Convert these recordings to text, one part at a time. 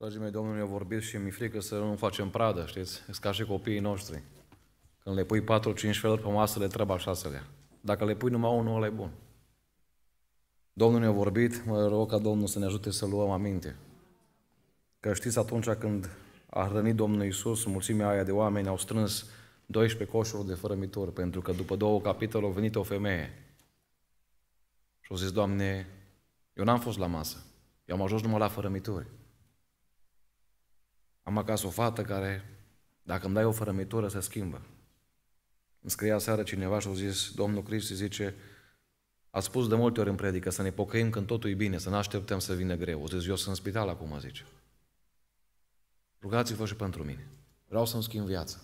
Dragii mei, Domnul mi-a vorbit și mi-e frică să nu facem pradă, știți? E ca și copiii noștri. Când le pui 4-5 feluri pe masă, le trebuie al șaselea. Dacă le pui numai unul, ăla e bun. Domnul ne-a vorbit, mă rog ca Domnul să ne ajute să luăm aminte. Că știți, atunci când a hrănit Domnul Iisus, mulțimea aia de oameni au strâns 12 coșuri de fărămituri, pentru că după două capitole a venit o femeie. Și au zis, Doamne, eu n-am fost la masă, eu am ajuns numai la fărămituri. Am acasă o fată care, dacă îmi dai o fărămitură, se schimbă. Îmi scria seara cineva și a zis, Domnul Cristi zice, a spus de multe ori în predică să ne pocăim când totul e bine, să ne așteptăm să vină greu. O zis, eu sunt în spital acum, zice. Rugați-vă și pentru mine. Vreau să-mi schimb viața.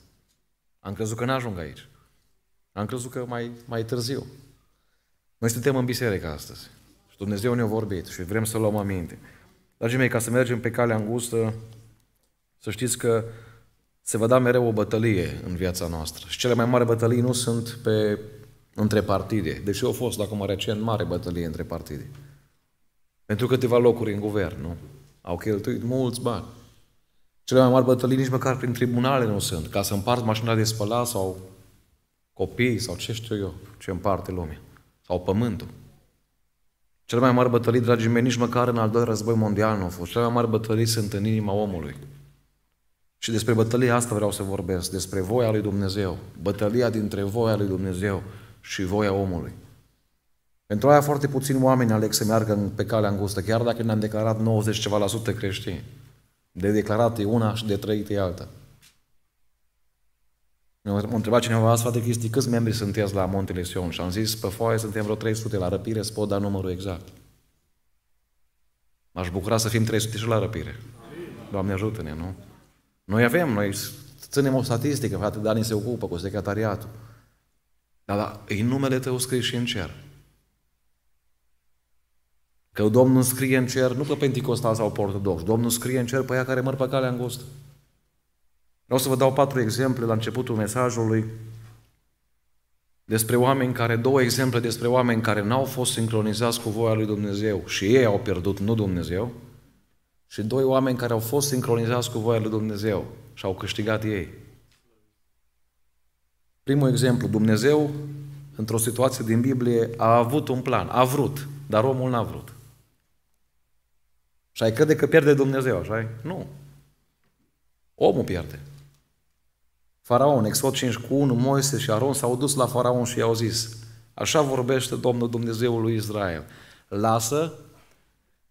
Am crezut că n-ajung aici. Am crezut că mai, mai târziu. Noi suntem în biserică astăzi. Și Dumnezeu ne-a vorbit și vrem să luăm aminte. Dragii mei, ca să mergem pe calea îngustă, să știți că se va da mereu o bătălie în viața noastră. Și cele mai mari bătălii nu sunt pe, între partide, deși au fost acum recent mare bătălie între partide. Pentru câteva locuri în guvern, nu? Au cheltuit mulți bani. Cele mai mari bătălii nici măcar prin tribunale nu sunt, ca să împart mașina de spălat sau copii sau ce știu eu, ce împarte lumea. Sau pământul. Cele mai mari bătălii, dragii mei, nici măcar în al doilea război mondial nu au fost. Cele mai mari bătălii sunt în inima omului. Și despre bătălia asta vreau să vorbesc, despre voia lui Dumnezeu, bătălia dintre voia lui Dumnezeu și voia omului. Pentru aia foarte puțini oameni aleg să meargă pe calea îngustă, chiar dacă ne-am declarat 90 ceva la sută creștini. De declarat e una și de trăit e alta. M-a întrebat cineva, Sfate Cristi, câți membri sunteți la Montele Sion? Și am zis, pe foaie suntem vreo 300 la răpire, îți pot da numărul exact. M-aș bucura să fim 300 și la răpire. Doamne ajută-ne, nu? Noi avem, noi ținem o statistică, frate Dani se ocupă cu secretariatul. Dar, dar e numele tău scris și în cer. Că Domnul scrie în cer, nu că Pentecostal sau ortodox, Domnul scrie în cer pe ea care măr pe calea îngustă. Vreau să vă dau patru exemple la începutul mesajului despre oameni care, două exemple despre oameni care n-au fost sincronizați cu voia lui Dumnezeu și ei au pierdut, nu Dumnezeu, și doi oameni care au fost sincronizați cu voia lui Dumnezeu și au câștigat ei. Primul exemplu, Dumnezeu, într-o situație din Biblie, a avut un plan, a vrut, dar omul n-a vrut. Și ai crede că pierde Dumnezeu, așa -i? Nu. Omul pierde. Faraon, Exod 5 cu 1, Moise și Aron s-au dus la Faraon și i-au zis, așa vorbește Domnul Dumnezeul lui Israel, lasă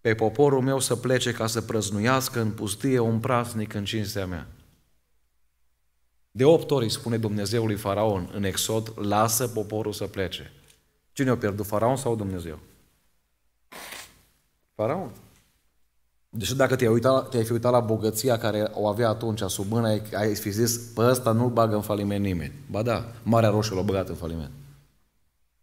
pe poporul meu să plece ca să prăznuiască în pustie un prasnic în cinstea mea. De opt ori spune Dumnezeu lui Faraon în Exod, lasă poporul să plece. Cine o pierdut, Faraon sau Dumnezeu? Faraon. Deci dacă te-ai, uitat, te-ai fi uitat la bogăția care o avea atunci sub mână, ai, fi zis, pe ăsta nu-l bagă în faliment nimeni. Ba da, Marea Roșie l-a băgat în faliment.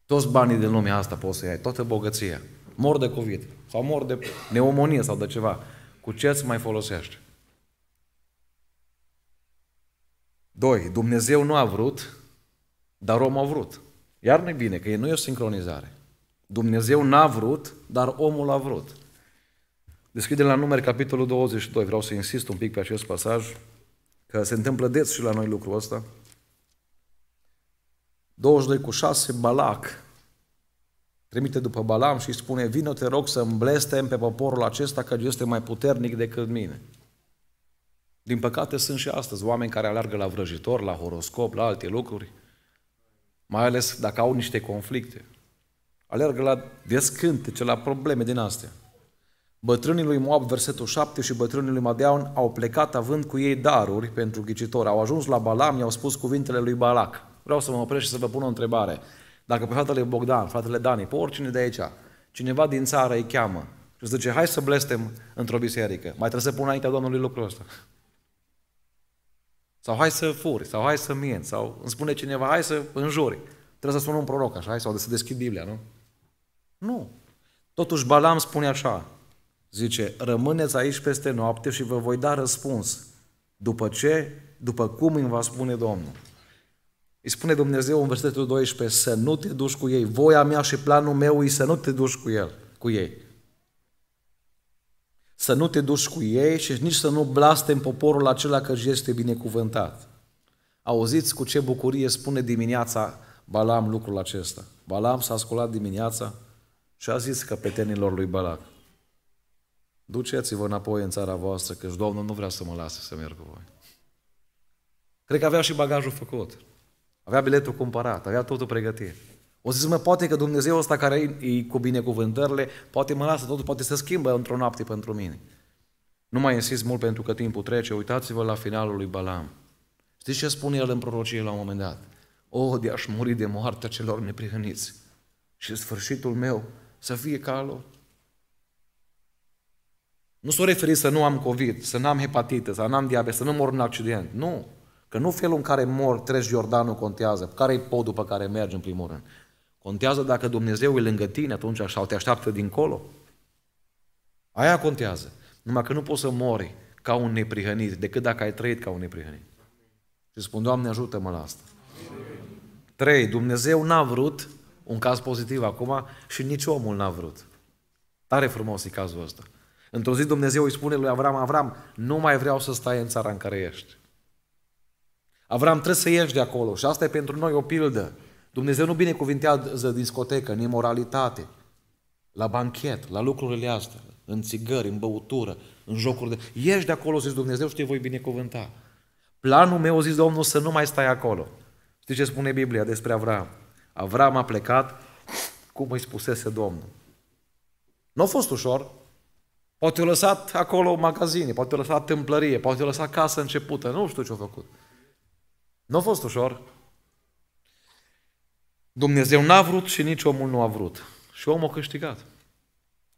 Toți banii din lumea asta poți să iei, toată bogăția mor de COVID sau mor de pneumonie sau de ceva, cu ce îți mai folosești? Doi, Dumnezeu nu a vrut, dar omul a vrut. Iar nu bine, că nu e o sincronizare. Dumnezeu n-a vrut, dar omul a vrut. Deschidem la numeri capitolul 22. Vreau să insist un pic pe acest pasaj, că se întâmplă des și la noi lucrul ăsta. 22 cu 6, Balac trimite după Balam și spune, vină te rog să îmblestem pe poporul acesta că este mai puternic decât mine. Din păcate sunt și astăzi oameni care alergă la vrăjitor, la horoscop, la alte lucruri, mai ales dacă au niște conflicte. Alergă la descântece, la probleme din astea. Bătrânii lui Moab, versetul 7, și bătrânii lui Madeaun au plecat având cu ei daruri pentru ghicitor. Au ajuns la Balam, i-au spus cuvintele lui Balac. Vreau să mă opresc și să vă pun o întrebare. Dacă pe fratele Bogdan, fratele Dani, pe oricine de aici, cineva din țară îi cheamă și zice, hai să blestem într-o biserică, mai trebuie să pun înaintea Domnului lucrul ăsta. Sau hai să furi, sau hai să minți, sau îmi spune cineva, hai să înjuri. Trebuie să spun un proroc, așa, sau să deschid Biblia, nu? Nu. Totuși Balam spune așa, zice, rămâneți aici peste noapte și vă voi da răspuns după ce, după cum îmi va spune Domnul. Îi spune Dumnezeu în versetul 12, să nu te duci cu ei. Voia mea și planul meu e să nu te duci cu, el, cu ei. Să nu te duci cu ei și nici să nu blastem poporul acela că își este binecuvântat. Auziți cu ce bucurie spune dimineața Balam lucrul acesta. Balam s-a sculat dimineața și a zis căpetenilor lui Balac, duceți-vă înapoi în țara voastră, căci Domnul nu vrea să mă lasă să merg cu voi. Cred că avea și bagajul făcut. Avea biletul cumpărat, avea totul pregătit. O zic, mă, poate că Dumnezeu ăsta care e cu binecuvântările, poate mă lasă totul, poate să schimbă într-o noapte pentru mine. Nu mai insist mult pentru că timpul trece, uitați-vă la finalul lui Balam. Știți ce spune el în prorocie la un moment dat? O, oh, de aș muri de moartea celor neprihăniți și sfârșitul meu să fie ca lor. Nu s-o referi să nu am COVID, să n-am hepatită, să n-am diabet, să nu mor în accident. Nu. Că nu felul în care mor, treci Iordanul contează, care e podul pe care mergi în primul rând. Contează dacă Dumnezeu e lângă tine atunci sau te așteaptă dincolo. Aia contează. Numai că nu poți să mori ca un neprihănit, decât dacă ai trăit ca un neprihănit. Și spun, Doamne, ajută-mă la asta. Trei, Dumnezeu n-a vrut, un caz pozitiv acum, și nici omul n-a vrut. Tare frumos e cazul ăsta. Într-o zi Dumnezeu îi spune lui Avram, Avram, nu mai vreau să stai în țara în care ești. Avram, trebuie să ieși de acolo. Și asta e pentru noi o pildă. Dumnezeu nu binecuvintează discotecă, în imoralitate, la banchet, la lucrurile astea, în țigări, în băutură, în jocuri de... Ieși de acolo, zici Dumnezeu, și te voi binecuvânta. Planul meu, zis Domnul, să nu mai stai acolo. Știi ce spune Biblia despre Avram? Avram a plecat cum îi spusese Domnul. Nu a fost ușor. Poate a lăsat acolo magazine, poate a lăsat tâmplărie, poate a lăsat casă începută, nu știu ce a făcut. Nu a fost ușor. Dumnezeu n-a vrut și nici omul nu a vrut. Și omul a câștigat.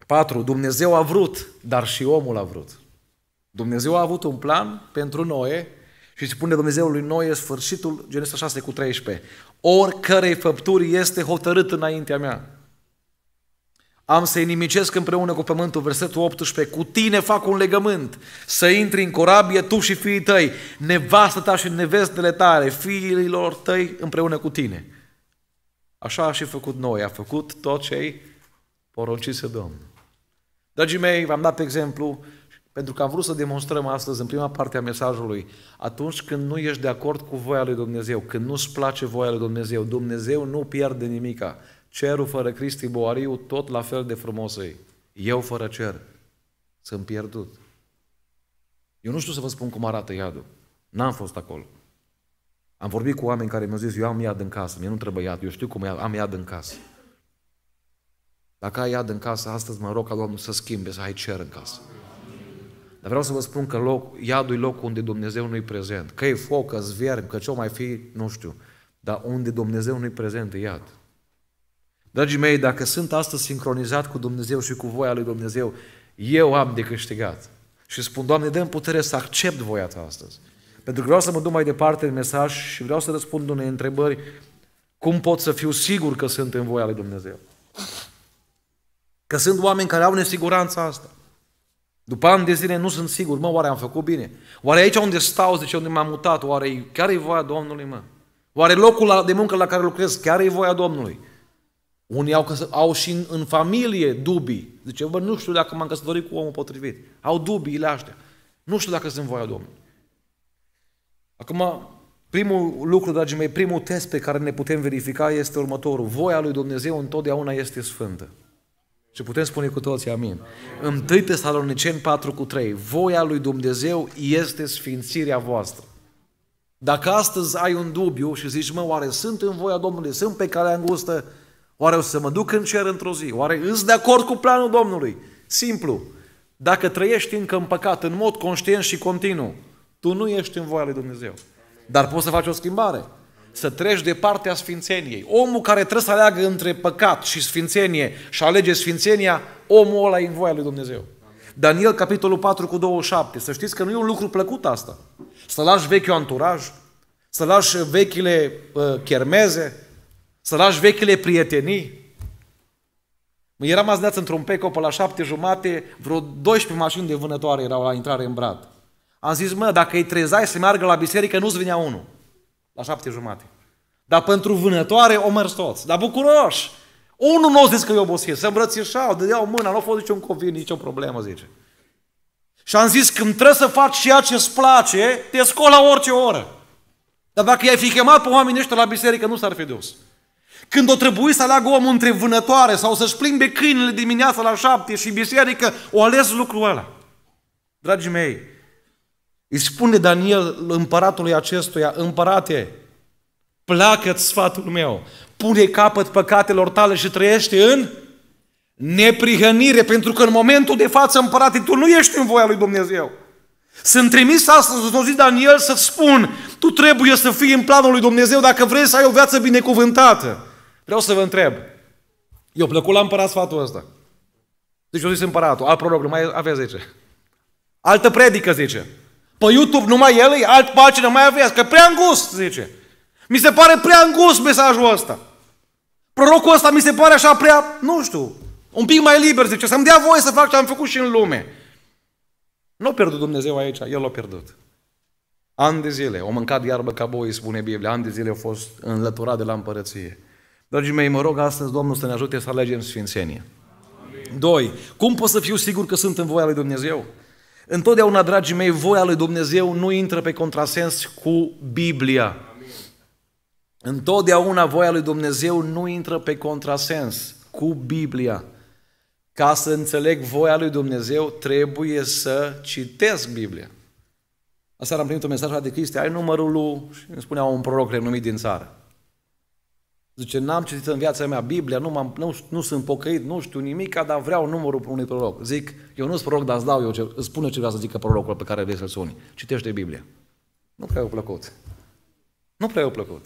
4. Dumnezeu a vrut, dar și omul a vrut. Dumnezeu a avut un plan pentru Noe și spune Dumnezeu lui Noe sfârșitul, Genesa 6 cu 13. Oricărei făpturi este hotărât înaintea mea. Am să nimicesc împreună cu pământul, versetul 18, cu tine fac un legământ, să intri în corabie tu și fiii tăi, nevastă ta și nevestele tale, fiilor tăi împreună cu tine. Așa a și făcut noi, a făcut tot ce-i poruncise Domnul. Dragii mei, v-am dat exemplu pentru că am vrut să demonstrăm astăzi, în prima parte a mesajului, atunci când nu ești de acord cu voia lui Dumnezeu, când nu-ți place voia lui Dumnezeu, Dumnezeu nu pierde nimica cerul fără Cristi Boariu tot la fel de frumos e. Eu fără cer sunt pierdut. Eu nu știu să vă spun cum arată iadul. N-am fost acolo. Am vorbit cu oameni care mi-au zis, eu am iad în casă, mie nu trebuie iad, eu știu cum am iad în casă. Dacă ai iad în casă, astăzi mă rog ca Domnul să schimbe, să ai cer în casă. Dar vreau să vă spun că loc, iadul e locul unde Dumnezeu nu-i prezent. Că e foc, că zvierm, că ce mai fi, nu știu. Dar unde Dumnezeu nu-i prezent e iad. Dragii mei, dacă sunt astăzi sincronizat cu Dumnezeu și cu voia lui Dumnezeu, eu am de câștigat. Și spun, Doamne, dă mi putere să accept voia Ta astăzi. Pentru că vreau să mă duc mai departe în mesaj și vreau să răspund unei întrebări. Cum pot să fiu sigur că sunt în voia lui Dumnezeu? Că sunt oameni care au nesiguranța asta. După ani de zile nu sunt sigur, mă, oare am făcut bine? Oare aici unde stau, zice, unde m-am mutat, oare chiar e voia Domnului, mă? Oare locul de muncă la care lucrez, chiar e voia Domnului? Unii au, căsă, au și în, în familie dubii. Zice, bă, nu știu dacă m-am căsătorit cu omul potrivit. Au dubiile astea. Nu știu dacă sunt voia Domnului. Acum, primul lucru, dragii mei, primul test pe care ne putem verifica este următorul. Voia lui Dumnezeu întotdeauna este sfântă. Și putem spune cu toții, amin. În 1 Tesaloniceni 4 cu 3. Voia lui Dumnezeu este sfințirea voastră. Dacă astăzi ai un dubiu și zici, mă, oare sunt în voia Domnului, sunt pe calea îngustă, Oare o să mă duc în cer într-o zi? Oare îți de acord cu planul Domnului? Simplu. Dacă trăiești încă în păcat, în mod conștient și continuu, tu nu ești în voia lui Dumnezeu. Dar poți să faci o schimbare. Să treci de partea sfințeniei. Omul care trebuie să aleagă între păcat și sfințenie și alege sfințenia, omul ăla e în voia lui Dumnezeu. Daniel, capitolul 4 cu 27. Să știți că nu e un lucru plăcut asta. Să lași vechiul anturaj, să lași vechile uh, chermeze, să lași vechile prietenii? Eram azi neață într-un pe la șapte jumate, vreo 12 mașini de vânătoare erau la intrare în brad. Am zis, mă, dacă îi trezai să meargă la biserică, nu-ți vinea unul. La șapte jumate. Dar pentru vânătoare o mers toți. Dar bucuroși! Unul nu o zis că e obosit. Se îmbrățișau, dădeau mâna, nu a fost niciun COVID, nicio problemă, zice. Și am zis, când trebuie să faci ceea ce îți place, te scola la orice oră. Dar dacă i-ai fi chemat pe oamenii ăștia la biserică, nu s-ar fi dus. Când o trebuie să aleagă omul între vânătoare sau să-și plimbe câinele dimineața la șapte și biserică, o ales lucrul ăla. Dragii mei, îi spune Daniel împăratului acestuia, împărate, pleacă sfatul meu, pune capăt păcatelor tale și trăiește în neprihănire, pentru că în momentul de față, împărate, tu nu ești în voia lui Dumnezeu. Sunt trimis astăzi, o zi Daniel, să spun, tu trebuie să fii în planul lui Dumnezeu dacă vrei să ai o viață binecuvântată. Vreau să vă întreb. Eu plăcut la împărat sfatul ăsta. Deci eu zis împăratul, alt proroc, mai avea 10. Altă predică, zice. Pe YouTube numai el alt pagină mai aveți, că prea îngust, zice. Mi se pare prea îngust mesajul ăsta. Prorocul ăsta mi se pare așa prea, nu știu, un pic mai liber, zice, să-mi dea voie să fac ce am făcut și în lume. Nu a pierdut Dumnezeu aici, El l-a pierdut. An de zile, o mâncat iarbă ca boi, spune Biblia, an de zile a fost înlăturat de la împărăție. Dragii mei, mă rog astăzi Domnul să ne ajute să alegem Sfințenie. Amin. Doi, cum pot să fiu sigur că sunt în voia lui Dumnezeu? Întotdeauna, dragii mei, voia lui Dumnezeu nu intră pe contrasens cu Biblia. Amin. Întotdeauna voia lui Dumnezeu nu intră pe contrasens cu Biblia. Ca să înțeleg voia lui Dumnezeu, trebuie să citesc Biblia. Aseară am primit un mesaj de Cristi, ai numărul lui, și îmi spunea un proroc renumit din țară. Zice, n-am citit în viața mea Biblia, nu, am nu, nu sunt pocăit, nu știu nimic, dar vreau numărul unui proroc. Zic, eu nu sunt proroc, dar îți dau eu ce, îți spune ce vrea să zică prorocul pe care vrei să-l suni. Citește Biblia. Nu prea e plăcut. Nu prea e a plăcut.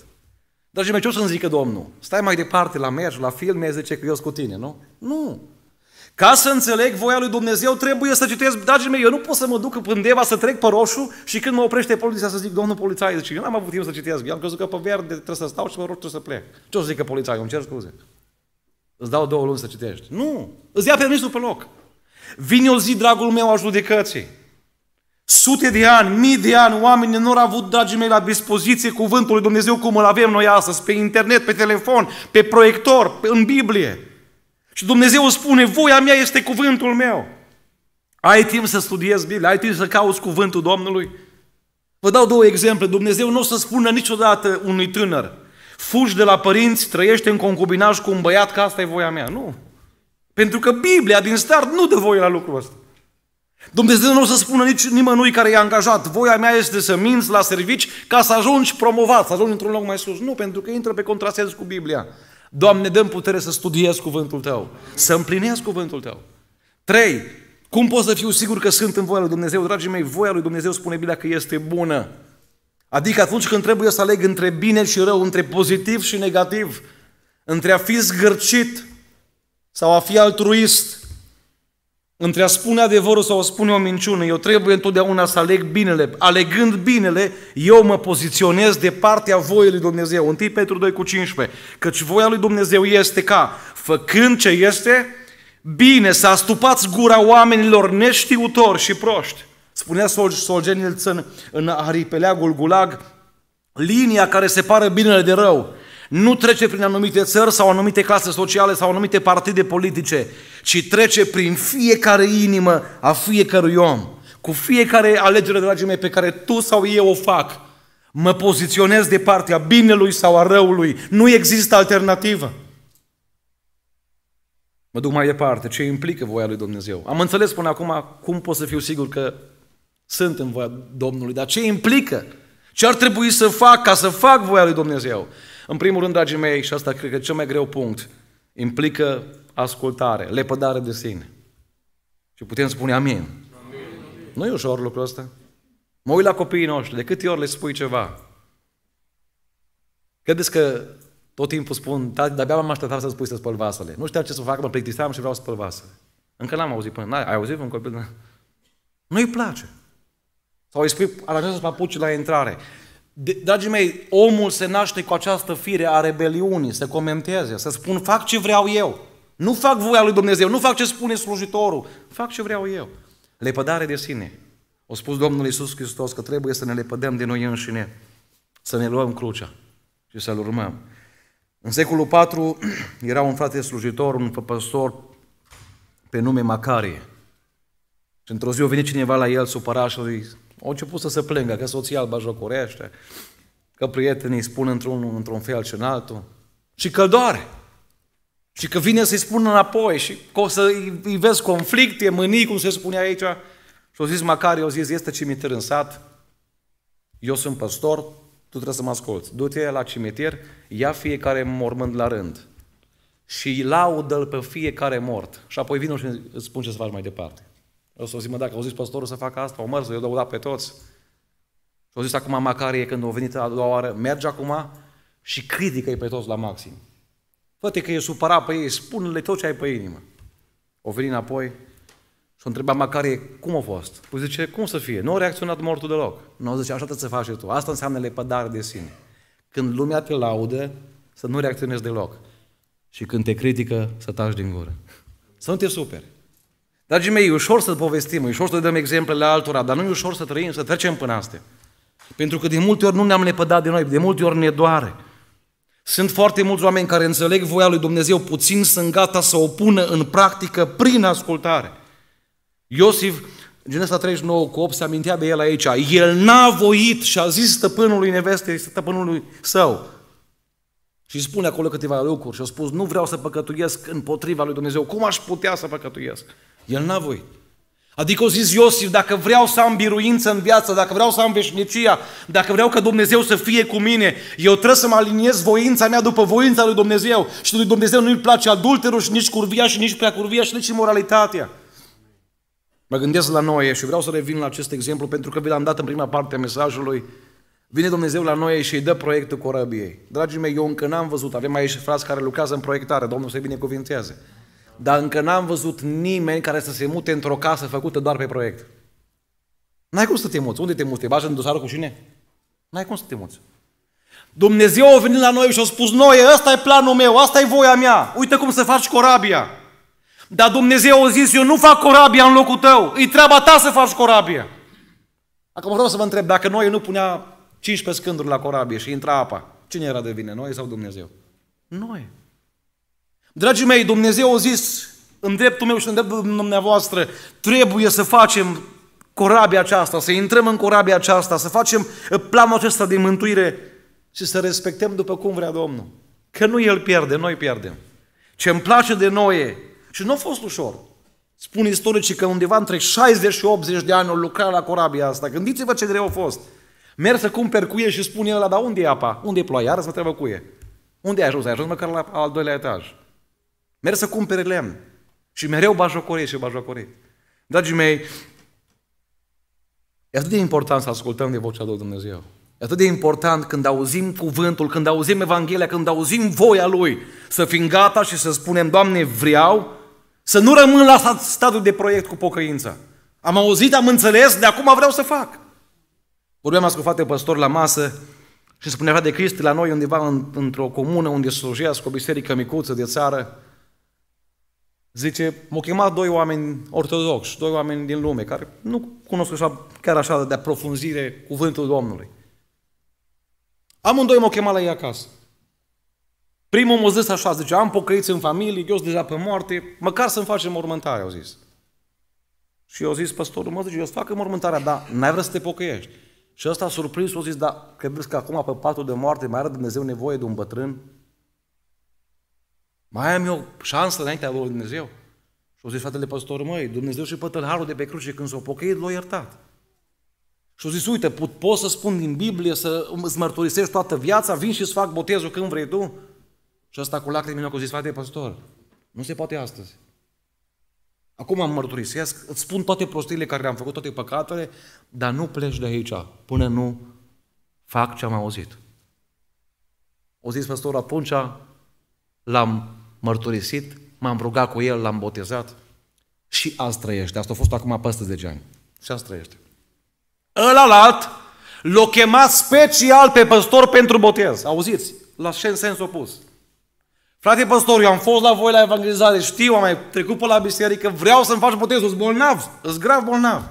Dar mei, ce o să-mi zică Domnul? Stai mai departe la mers, la filme, zice că eu sunt cu tine, nu? Nu! Ca să înțeleg voia lui Dumnezeu, trebuie să citesc, dragii mei, eu nu pot să mă duc deva să trec pe roșu și când mă oprește poliția să zic, domnul polițai, zice, eu n-am avut timp să citesc, eu am crezut că pe verde trebuie să stau și pe roșu trebuie să plec. Ce o să zică polițaiul? Îmi cer scuze. Îți dau două luni să citești. Nu! Îți ia permisul pe loc. Vine o zi, dragul meu, a judecății. Sute de ani, mii de ani, oamenii nu au avut, dragii mei, la dispoziție cuvântul lui Dumnezeu cum îl avem noi astăzi, pe internet, pe telefon, pe proiector, în Biblie. Și Dumnezeu spune, voia mea este cuvântul meu. Ai timp să studiezi Biblia, ai timp să cauți cuvântul Domnului. Vă dau două exemple. Dumnezeu nu o să spună niciodată unui tânăr, fugi de la părinți, trăiește în concubinaj cu un băiat, că asta e voia mea. Nu. Pentru că Biblia din start nu dă voie la lucrul ăsta. Dumnezeu nu o să spună nici nimănui care i-a angajat, voia mea este să minți la servici ca să ajungi promovat, să ajungi într-un loc mai sus. Nu, pentru că intră pe contrasens cu Biblia. Doamne, dăm putere să studiez cuvântul Tău, să împlinesc cuvântul Tău. Trei. Cum pot să fiu sigur că sunt în voia lui Dumnezeu? Dragii mei, voia lui Dumnezeu spune Biblia că este bună. Adică atunci când trebuie să aleg între bine și rău, între pozitiv și negativ, între a fi zgârcit sau a fi altruist, între a spune adevărul sau a spune o minciună, eu trebuie întotdeauna să aleg binele. Alegând binele, eu mă poziționez de partea voii lui Dumnezeu. 1 Petru 2 cu 15. Căci voia lui Dumnezeu este ca, făcând ce este, bine, să astupați gura oamenilor neștiutori și proști. Spunea Solzhenitsyn în Aripeleagul Gulag, linia care separă binele de rău nu trece prin anumite țări sau anumite clase sociale sau anumite partide politice, ci trece prin fiecare inimă a fiecărui om. Cu fiecare alegere, dragii mei, pe care tu sau eu o fac, mă poziționez de partea binelui sau a răului. Nu există alternativă. Mă duc mai departe. Ce implică voia lui Dumnezeu? Am înțeles până acum cum pot să fiu sigur că sunt în voia Domnului, dar ce implică? Ce ar trebui să fac ca să fac voia lui Dumnezeu? În primul rând, dragii mei, și asta cred că cel mai greu punct, implică ascultare, lepădare de sine. Și putem spune amin. amin. Nu e ușor lucrul ăsta. Mă uit la copiii noștri, de câte ori le spui ceva. Credeți că tot timpul spun, tati, da, de-abia m-am așteptat să spui să spăl vasele. Nu știam ce să fac, mă plictiseam și vreau să spăl vasele. Încă n-am auzit până. Ai auzit un copil? Nu-i place. Sau îi spui, aranjează papuci la intrare. Dragii mei, omul se naște cu această fire a rebeliunii, să comenteze, să spun fac ce vreau eu. Nu fac voia lui Dumnezeu, nu fac ce spune slujitorul, fac ce vreau eu. Lepădare de sine. O spus Domnul Iisus Hristos că trebuie să ne lepădăm de noi înșine, să ne luăm crucea și să-L urmăm. În secolul IV era un frate slujitor, un păpăstor pe nume Macarie. Și într-o zi a venit cineva la el supărat și lui au început să se plângă că soția îl bajocorește, că prietenii spun într-un, într-un fel și în altul. Și că doare. Și că vine să-i spună înapoi și că o să îi vezi conflicte, mânii, cum se spune aici. Și au zis Macari, au zis, este cimitir în sat, eu sunt păstor, tu trebuie să mă asculți. Du-te la cimitir, ia fiecare mormânt la rând și laudă-l pe fiecare mort. Și apoi vine și îți spun ce să faci mai departe. O să o zi, mă, dacă au zis păstorul să facă asta, o mărză, eu lăuda pe toți. Și au zis acum Macarie, când au venit a doua oară, merge acum și critică-i pe toți la maxim. Fă-te că e supărat pe ei, spune-le tot ce ai pe inimă. O venit înapoi și o întreba Macarie, cum a fost? Păi zice, cum să fie? Nu a reacționat mortul deloc. Nu, zice, așa trebuie să faci tu. Asta înseamnă lepădare de sine. Când lumea te laudă, să nu reacționezi deloc. Și când te critică, să taci din gură. Să nu te superi. Dragii mei, e ușor să povestim, e ușor să dăm exemplele altora, dar nu e ușor să trăim, să trecem până astea. Pentru că de multe ori nu ne-am lepădat de noi, de multe ori ne doare. Sunt foarte mulți oameni care înțeleg voia lui Dumnezeu, puțin sunt gata să o pună în practică prin ascultare. Iosif, Genesa 39 cu 8, se amintea de el aici. El n-a voit și a zis stăpânului nevestei, stăpânului său. Și spune acolo câteva lucruri și a spus, nu vreau să păcătuiesc împotriva lui Dumnezeu. Cum aș putea să păcătuiesc? El n-a voit. Adică o zis Iosif, dacă vreau să am biruință în viață, dacă vreau să am veșnicia, dacă vreau ca Dumnezeu să fie cu mine, eu trebuie să mă aliniez voința mea după voința lui Dumnezeu. Și lui Dumnezeu nu-i place adulterul și nici curvia și nici prea curvia și nici moralitatea. Mă gândesc la Noe și vreau să revin la acest exemplu pentru că vi l-am dat în prima parte a mesajului. Vine Dumnezeu la noi și îi dă proiectul corabiei. Dragii mei, eu încă n-am văzut, avem aici frați care lucrează în proiectare, Domnul să-i binecuvinteze dar încă n-am văzut nimeni care să se mute într-o casă făcută doar pe proiect. N-ai cum să te muți. Unde te muți? Te bagi în dosarul cu cine? N-ai cum să te muți. Dumnezeu a venit la noi și a spus, noi, ăsta e planul meu, asta e voia mea, uite cum să faci corabia. Dar Dumnezeu a zis, eu nu fac corabia în locul tău, e treaba ta să faci corabia. Acum vreau să vă întreb, dacă noi nu punea 15 scânduri la corabie și intra apa, cine era de vine, noi sau Dumnezeu? Noi. Dragii mei, Dumnezeu a zis în dreptul meu și în dreptul dumneavoastră, trebuie să facem corabia aceasta, să intrăm în corabia aceasta, să facem eh, planul acesta de mântuire și să respectăm după cum vrea Domnul. Că nu El pierde, noi pierdem. Ce îmi place de noi și nu a fost ușor. Spun istoricii că undeva între 60 și 80 de ani au lucrat la corabia asta. Gândiți-vă ce greu a fost. Merg să cumperi cuie și spun el, dar unde e apa? Unde e ploaia? Iară să mă cuie. Unde ai ajuns? Ai ajuns măcar la al doilea etaj. Merg să cumpere lemn. Și mereu bajocorie și bajocorie. Dragii mei, e atât de important să ascultăm de vocea lui Dumnezeu. E atât de important când auzim cuvântul, când auzim Evanghelia, când auzim voia Lui, să fim gata și să spunem, Doamne, vreau să nu rămân la statul de proiect cu pocăința. Am auzit, am înțeles, de acum vreau să fac. Vorbeam cu fate păstor la masă și spunea de Cristi la noi undeva într-o comună unde slujea cu o biserică micuță de țară Zice, m-au chemat doi oameni ortodoxi, doi oameni din lume, care nu cunosc așa, chiar așa de profunzire cuvântul Domnului. Amândoi m-au chemat la ei acasă. Primul m-a zis așa, zice, am pocăiți în familie, eu sunt deja pe moarte, măcar să-mi facem mormântare, au zis. Și eu zis, păstorul mă zice, eu să fac mormântarea, dar n-ai vrea să te pocăiești. Și ăsta surprins, o zis, da, credeți că acum pe patul de moarte mai are Dumnezeu nevoie de un bătrân? Mai am eu șansă înaintea lui Dumnezeu? Și au zis fratele păstor, măi, Dumnezeu și pătălharul de pe cruce când s-o pocăit, l-a iertat. Și au zis, uite, pot, pot să spun din Biblie, să îți mărturisești toată viața, vin și îți fac botezul când vrei tu? Și ăsta cu lacrimi mi-a zis, frate păstor, nu se poate astăzi. Acum am mărturisesc, îți spun toate prostiile care le-am făcut, toate păcatele, dar nu pleci de aici până nu fac ce am auzit. O zis păstorul, atunci l-am mărturisit, m-am rugat cu el, l-am botezat și azi trăiește. Asta a fost acum peste 10 ani. Și azi trăiește. Ălalt l-a chemat special pe păstor pentru botez. Auziți? La ce sens opus? Frate păstor, eu am fost la voi la evangelizare, știu, am mai trecut pe la biserică, vreau să-mi faci botezul, sunt bolnav, sunt grav bolnav.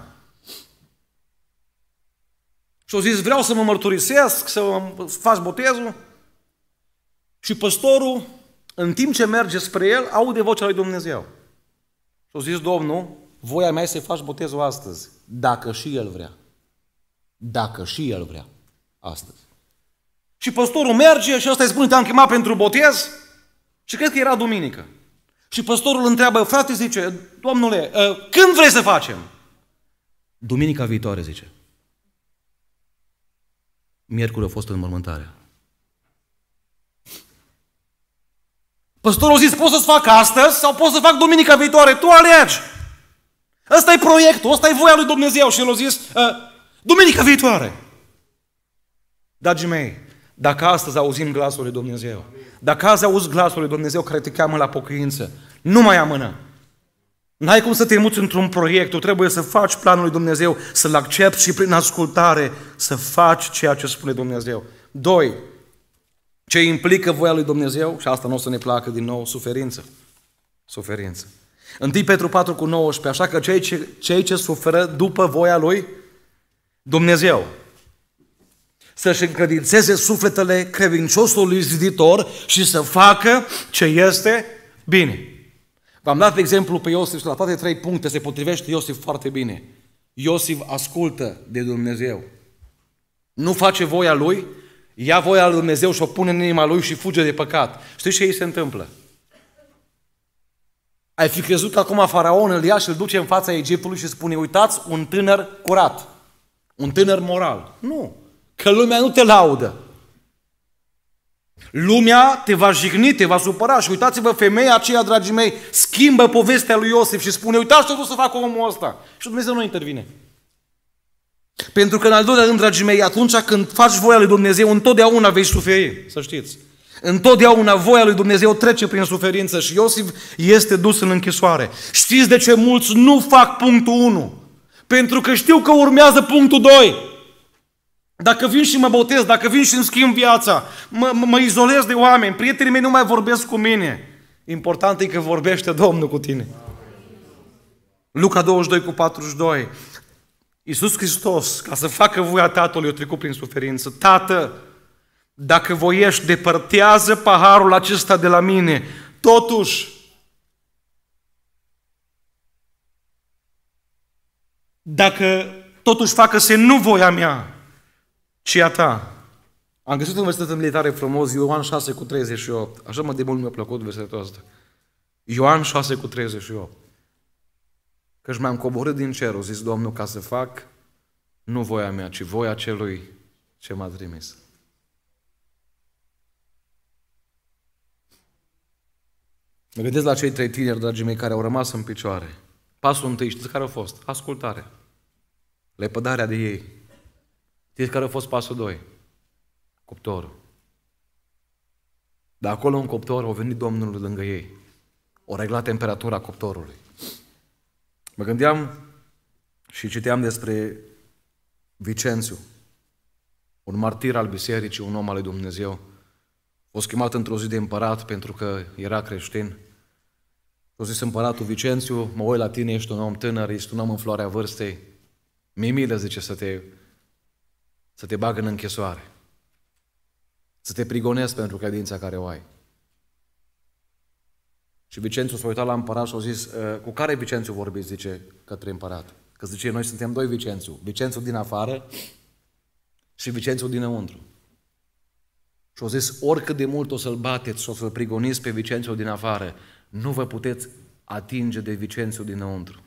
Și au zis, vreau să mă mărturisesc, să faci botezul. Și păstorul în timp ce merge spre el, aude vocea lui Dumnezeu. Și a zis Domnul, voia mea să faci botezul astăzi, dacă și el vrea. Dacă și el vrea. Astăzi. Și păstorul merge și ăsta îi spune, te-am chemat pentru botez? Și cred că era duminică. Și păstorul întreabă, frate, zice, domnule, ă, când vrei să facem? Duminica viitoare, zice. Miercuri a fost în mormântarea. Păstorul a zis, pot să-ți fac astăzi sau pot să fac duminica viitoare, tu alegi. Ăsta e proiectul, ăsta e voia lui Dumnezeu. Și el a zis, duminica viitoare. Dragii mei, dacă astăzi auzim glasul lui Dumnezeu, dacă azi auzi glasul lui Dumnezeu care te cheamă la pocăință, nu mai amână. N-ai cum să te muți într-un proiect, tu trebuie să faci planul lui Dumnezeu, să-l accepti și prin ascultare să faci ceea ce spune Dumnezeu. Doi, ce implică voia lui Dumnezeu, și asta nu o să ne placă din nou, suferință. Suferință. 1 Petru 4 cu 19, așa că cei ce, cei ce suferă după voia lui Dumnezeu, să-și încredințeze sufletele credinciosului ziditor și să facă ce este bine. V-am dat exemplu pe Iosif și la toate trei puncte se potrivește Iosif foarte bine. Iosif ascultă de Dumnezeu. Nu face voia lui, ia voia lui Dumnezeu și o pune în inima lui și fuge de păcat. Știi ce ei se întâmplă? Ai fi crezut că acum faraon îl ia și îl duce în fața Egiptului și spune, uitați, un tânăr curat, un tânăr moral. Nu, că lumea nu te laudă. Lumea te va jigni, te va supăra și uitați-vă, femeia aceea, dragii mei, schimbă povestea lui Iosif și spune, uitați ce o să facă omul ăsta. Și Dumnezeu nu intervine. Pentru că, în al doilea rând, dragii mei, atunci când faci voia lui Dumnezeu, întotdeauna vei suferi, să știți. Întotdeauna voia lui Dumnezeu trece prin suferință și Iosif este dus în închisoare. Știți de ce mulți nu fac punctul 1? Pentru că știu că urmează punctul 2. Dacă vin și mă botez, dacă vin și îmi schimb viața, mă, mă, mă izolez de oameni, prietenii mei nu mai vorbesc cu mine. Important e că vorbește Domnul cu tine. Luca 22 cu 42. Iisus Hristos, ca să facă voia Tatălui, a trecut prin suferință. Tată, dacă voiești, depărtează paharul acesta de la mine. Totuși, dacă totuși facă-se nu voia mea, ci a ta. Am găsit un verset în militare frumos, Ioan 6 cu 38. Așa mă de mult mi-a plăcut versetul ăsta. Ioan 6 cu 38. Căci mi-am coborât din cer, a zis Domnul, ca să fac nu voia mea, ci voia celui ce m-a trimis. vedeți la cei trei tineri, dragii mei, care au rămas în picioare. Pasul întâi, știți care a fost? Ascultare. Lepădarea de ei. Știți care a fost pasul doi? Cuptorul. Dar acolo în cuptor au venit Domnul lângă ei. O regla temperatura cuptorului. Mă gândeam și citeam despre Vicențiu, un martir al bisericii, un om al lui Dumnezeu, a fost chemat într-o zi de împărat pentru că era creștin. O zis împăratul Vicențiu, mă uit la tine, ești un om tânăr, ești un om în floarea vârstei. Mi-e milă, zice, să te, să te bag în închisoare. Să te prigonesc pentru credința care o ai. Și Vicențiu s-a uitat la împărat și a zis, eh, cu care Vicențiu vorbiți, zice, către împărat? Că zice, noi suntem doi Vicențiu. Vicențiu din afară și Vicențiu dinăuntru. Și au zis, oricât de mult o să-l bateți și o să-l prigoniți pe Vicențiu din afară, nu vă puteți atinge de Vicențiu dinăuntru.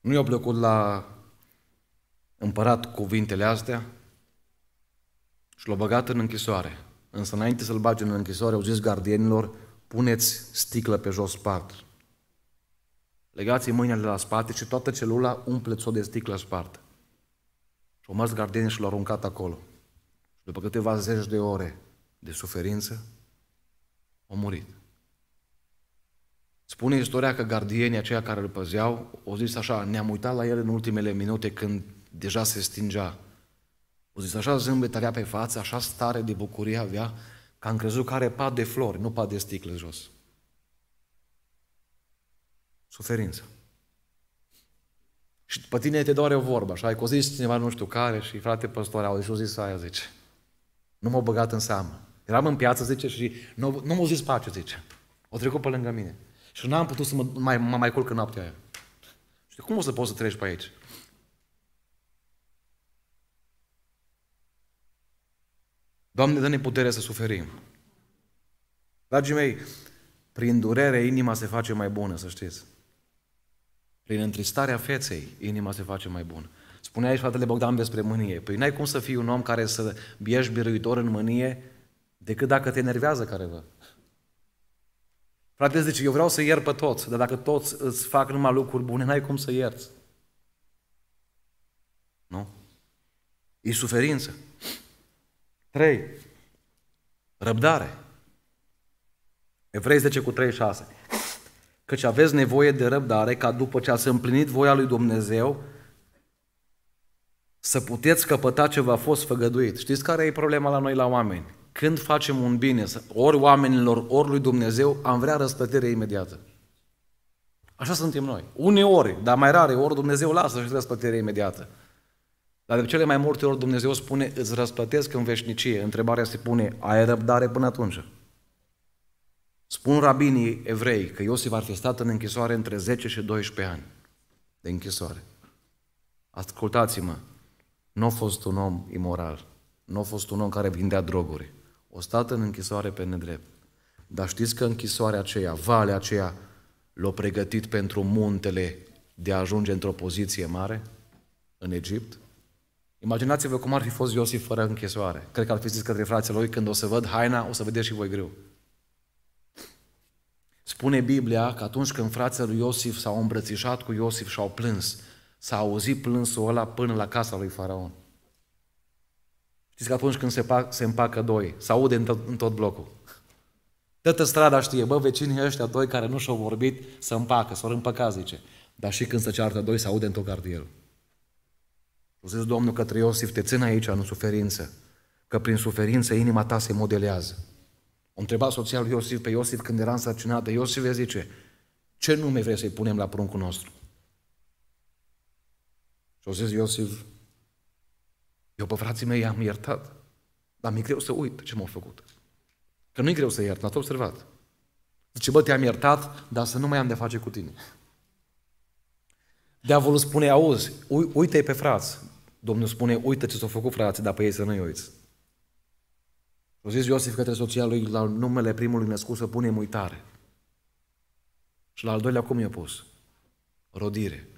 Nu i-au plăcut la împărat cuvintele astea și l-au băgat în închisoare. Însă înainte să-l bage în închisoare, au zis gardienilor, puneți sticlă pe jos spart. Legați mâinile la spate și toată celula umpleți-o de sticlă spartă. Și au mers gardenii și l-au aruncat acolo. Și după câteva zeci de ore de suferință, au murit. Spune istoria că gardienii aceia care îl păzeau au zis așa, ne-am uitat la el în ultimele minute când deja se stingea. Au zis așa zâmbet pe față, așa stare de bucurie avea, că am crezut că are pat de flori, nu pat de sticle jos. Suferință. Și pe tine te doare o vorbă, și ai că zis cineva nu știu care și frate păstore, au zis, o zis aia, zice. Nu m au băgat în seamă. Eram în piață, zice, și nu, nu m au zis pace, zice. O trecut pe lângă mine. Și nu am putut să mă mai, mai culc în noaptea aia. Și cum o să poți să treci pe aici? Doamne, dă-ne puterea să suferim. Dragii mei, prin durere inima se face mai bună, să știți. Prin întristarea feței, inima se face mai bună. Spunea aici fratele Bogdan despre mânie. Păi n-ai cum să fii un om care să ești biruitor în mânie decât dacă te enervează careva. Frate zice, eu vreau să iert pe toți, dar dacă toți îți fac numai lucruri bune, n-ai cum să ierți. Nu? E suferință. 3. Răbdare. Evrei 10 cu 36. Căci aveți nevoie de răbdare ca după ce ați împlinit voia lui Dumnezeu să puteți căpăta ce v-a fost făgăduit. Știți care e problema la noi la oameni? Când facem un bine, ori oamenilor, ori lui Dumnezeu, am vrea răsplătire imediată. Așa suntem noi. Uneori, dar mai rare, ori Dumnezeu lasă și răsplătire imediată. Dar de cele mai multe ori Dumnezeu spune, îți răsplătesc în veșnicie. Întrebarea se pune, ai răbdare până atunci? Spun rabinii evrei că Iosif ar fi stat în închisoare între 10 și 12 ani de închisoare. Ascultați-mă, nu a fost un om imoral, nu a fost un om care vindea droguri. O stat în închisoare pe nedrept. Dar știți că închisoarea aceea, valea aceea, l-a pregătit pentru muntele de a ajunge într-o poziție mare în Egipt? Imaginați-vă cum ar fi fost Iosif fără închisoare. Cred că ar fi zis către frații lui, când o să văd haina, o să vedeți și voi greu. Spune Biblia că atunci când frații lui Iosif s-au îmbrățișat cu Iosif și au plâns, s-a auzit plânsul ăla până la casa lui Faraon. Știți că atunci când se, pac, se împacă doi, se aude în tot, în tot blocul. Toată strada știe, bă, vecinii ăștia doi care nu și-au vorbit, să împacă, s-au împăcat, zice. Dar și când se ceartă doi, se aude în tot cartierul. O zis Domnul către Iosif, te țin aici în suferință, că prin suferință inima ta se modelează. O întreba soția lui Iosif pe Iosif când era însărcinată. Iosif îi zice, ce nume vrei să-i punem la pruncul nostru? Și o zis Iosif, eu pe frații mei am iertat, dar mi-e greu să uit ce m-au făcut. Că nu-i greu să iert, n-ați observat. Zice, bă, te-am iertat, dar să nu mai am de face cu tine. Diavolul spune, auzi, uite-i pe frați, Domnul spune, uite ce s-au făcut frații, dar pe ei să nu-i uiți. O zis Iosif către soția lui, la numele primului născut să punem uitare. Și la al doilea cum i-a pus? Rodire.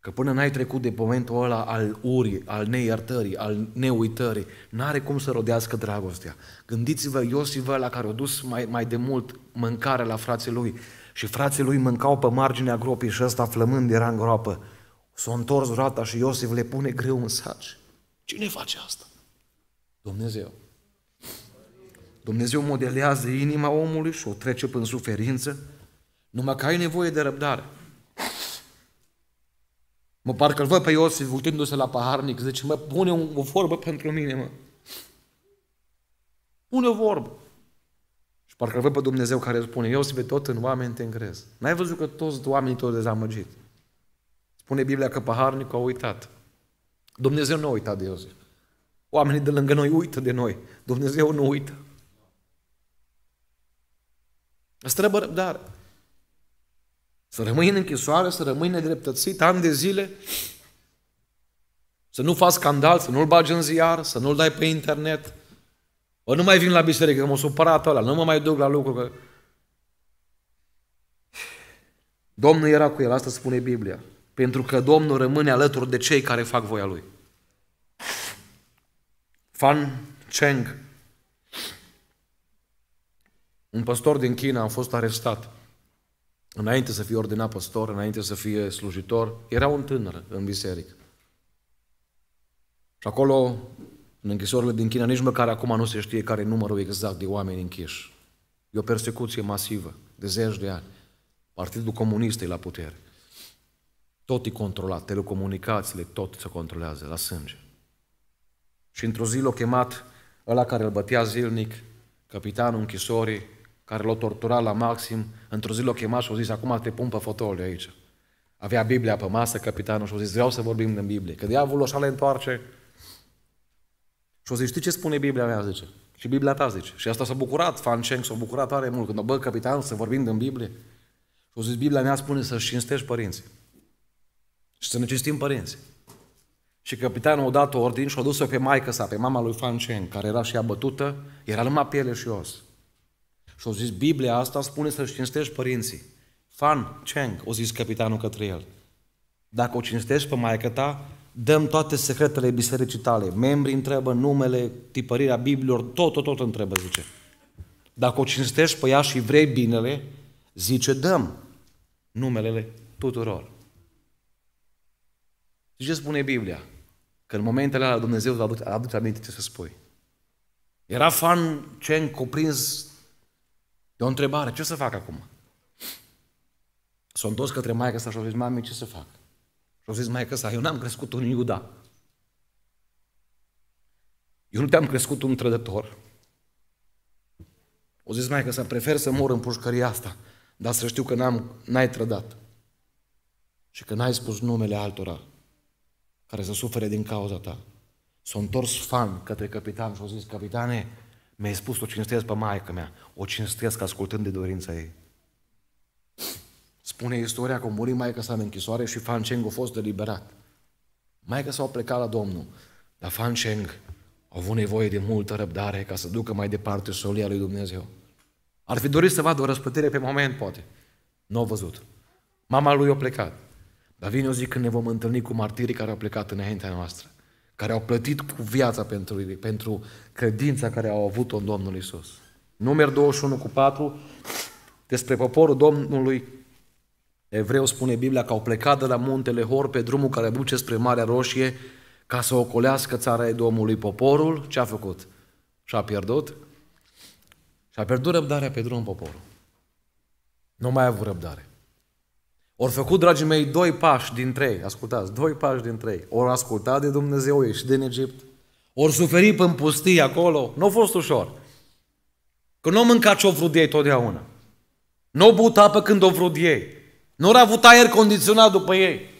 Că până n-ai trecut de momentul ăla al urii, al neiertării, al neuitării, n-are cum să rodească dragostea. Gândiți-vă Iosif la care a dus mai, mai de mult mâncare la frații lui și frații lui mâncau pe marginea gropii și ăsta flămând era în groapă. S-a întors roata și Iosif le pune greu în saci. Cine face asta? Dumnezeu. Dumnezeu modelează inima omului și o trece prin suferință, numai că ai nevoie de răbdare. Mă parcă îl văd pe Iosif uitându-se la paharnic, zice, mă, pune o vorbă pentru mine, mă. Pune o vorbă. Și parcă îl văd pe Dumnezeu care spune, Iosif, tot în oameni te îngrezi. N-ai văzut că toți oamenii tot dezamăgit. Spune Biblia că paharnicul a uitat. Dumnezeu nu a uitat de Iosif. Oamenii de lângă noi uită de noi. Dumnezeu nu uită. Străbă răbdare. Să rămâi în închisoare, să rămâi nedreptățit ani de zile, să nu faci scandal, să nu-l bagi în ziar, să nu-l dai pe internet. O, nu mai vin la biserică, că m-a supărat ăla, nu mă mai duc la lucru, că... Domnul era cu el, asta spune Biblia pentru că Domnul rămâne alături de cei care fac voia Lui. Fan Cheng, un păstor din China, a fost arestat. Înainte să fie ordinat păstor, înainte să fie slujitor, era un tânăr în biserică. Și acolo, în închisorile din China, nici măcar acum nu se știe care e numărul exact de oameni închiși. E o persecuție masivă, de zeci de ani. Partidul Comunist e la putere. Tot e controlat, telecomunicațiile, tot se controlează la sânge. Și într-o zi l-a chemat ăla care îl bătea zilnic, capitanul închisorii, care l-a torturat la maxim, într-o zi l-a chemat și a zis, acum te pun pe fotoliu aici. Avea Biblia pe masă, capitanul, și a zis, vreau să vorbim din Biblie. Că diavolul așa le întoarce. Și a zis, știi ce spune Biblia mea, zice? Și Biblia ta, zice. Și asta s-a bucurat, Fan Cheng s-a bucurat tare mult. Când, bă, capitanul, să vorbim din Biblie. Și a zis, Biblia mea spune să-și cinstești părinții și să ne cinstim părinții. Și capitanul a dat ordin și a dus-o pe maică sa, pe mama lui Fan Chen, care era și ea bătută, era numai piele și os. Și a zis, Biblia asta spune să-și cinstești părinții. Fan Cheng, o zis capitanul către el. Dacă o cinstești pe maică ta, dăm toate secretele bisericii tale. Membrii întrebă numele, tipărirea Bibliilor, tot, tot, tot întrebă, zice. Dacă o cinstești pe ea și vrei binele, zice, dăm numelele tuturor. Și ce spune Biblia? Că în momentele alea Dumnezeu îți aduce, aduce aminte ce să spui. Era fan ce cuprins de o întrebare. Ce să fac acum? Sunt toți către maică să și au zis, mami, ce să fac? Și au zis, maică sa, eu n-am crescut un Iuda. Eu nu te-am crescut un trădător. O zis, maică să prefer să mor în pușcăria asta, dar să știu că n-am, n-ai trădat. Și că n-ai spus numele altora care să sufere din cauza ta. S-a întors fan către capitan și a zis, capitane, mi-ai spus, o cinstesc pe maică mea, o cinstesc ascultând de dorința ei. Spune istoria că a murit maica sa în închisoare și Fan Cheng a fost deliberat. Maica s-a plecat la Domnul, dar Fan Cheng a avut nevoie de multă răbdare ca să ducă mai departe solia lui Dumnezeu. Ar fi dorit să vadă o răspătire pe moment, poate. Nu a văzut. Mama lui a plecat. Dar vine o zi când ne vom întâlni cu martirii care au plecat înaintea noastră, care au plătit cu viața pentru, pentru credința care au avut-o în Domnul Isus. Număr 21 cu 4, despre poporul Domnului Evreu spune Biblia că au plecat de la muntele Hor pe drumul care duce spre Marea Roșie ca să ocolească țara Edomului. Poporul ce a făcut? Și-a pierdut? Și-a pierdut răbdarea pe drum poporul. Nu mai a avut răbdare. Ori făcut, dragii mei, doi pași din trei. Ascultați, doi pași din trei. Ori ascultat de Dumnezeu, ieșit din Egipt. Ori suferi în pustie acolo. Nu a fost ușor. Că nu au mâncat ce-o vrut ei totdeauna. Nu au băut apă când o vrut ei. Nu au avut aer condiționat după ei.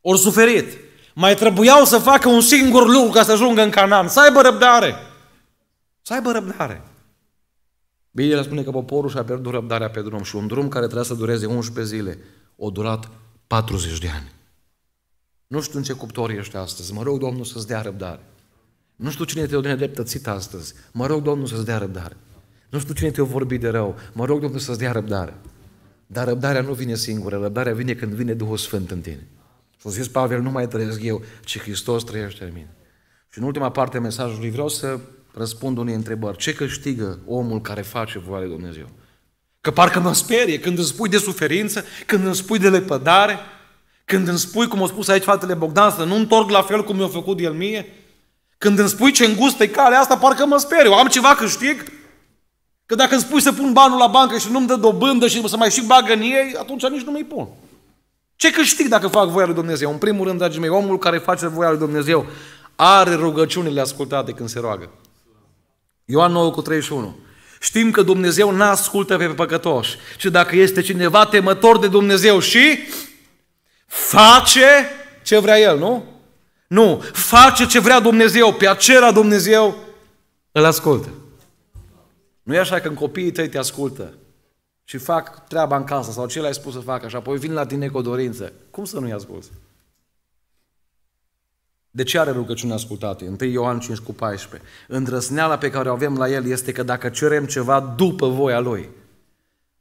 Ori suferit. Mai trebuiau să facă un singur lucru ca să ajungă în Canaan. Să aibă răbdare. Să aibă răbdare. Biblia spune că poporul și-a pierdut răbdarea pe drum și un drum care trebuia să dureze 11 zile o durat 40 de ani. Nu știu în ce cuptor ești astăzi. Mă rog, Domnul, să-ți dea răbdare. Nu știu cine te-a nedreptățit astăzi. Mă rog, Domnul, să-ți dea răbdare. Nu știu cine te-a vorbit de rău. Mă rog, Domnul, să-ți dea răbdare. Dar răbdarea nu vine singură. Răbdarea vine când vine Duhul Sfânt în tine. Să a zis Pavel, nu mai trăiesc eu, ci Hristos trăiește în mine. Și în ultima parte a mesajului vreau să răspund unei întrebări. Ce câștigă omul care face voia lui Dumnezeu? Că parcă mă sperie când îmi spui de suferință, când îmi spui de lepădare, când îmi spui, cum a spus aici fratele Bogdan, să nu întorc la fel cum mi-a făcut el mie, când îmi spui ce îngustă e calea asta, parcă mă sperie. Eu am ceva câștig? Că dacă îmi spui să pun banul la bancă și nu-mi dă dobândă și să mai și bagă în ei, atunci nici nu mi-i pun. Ce câștig dacă fac voia lui Dumnezeu? În primul rând, dragii mei, omul care face voia lui Dumnezeu are rugăciunile ascultate când se roagă. Ioan 9 cu 31. Știm că Dumnezeu nu ascultă pe păcătoși. Și dacă este cineva temător de Dumnezeu și face ce vrea El, nu? Nu, face ce vrea Dumnezeu, pe acela Dumnezeu îl ascultă. Nu e așa când copiii tăi te ascultă și fac treaba în casă sau ce le-ai spus să facă și apoi vin la tine cu o dorință. Cum să nu-i asculți? De ce are rugăciunea ascultată? 1 Ioan 5 cu 14. Îndrăzneala pe care o avem la El este că dacă cerem ceva după voia Lui,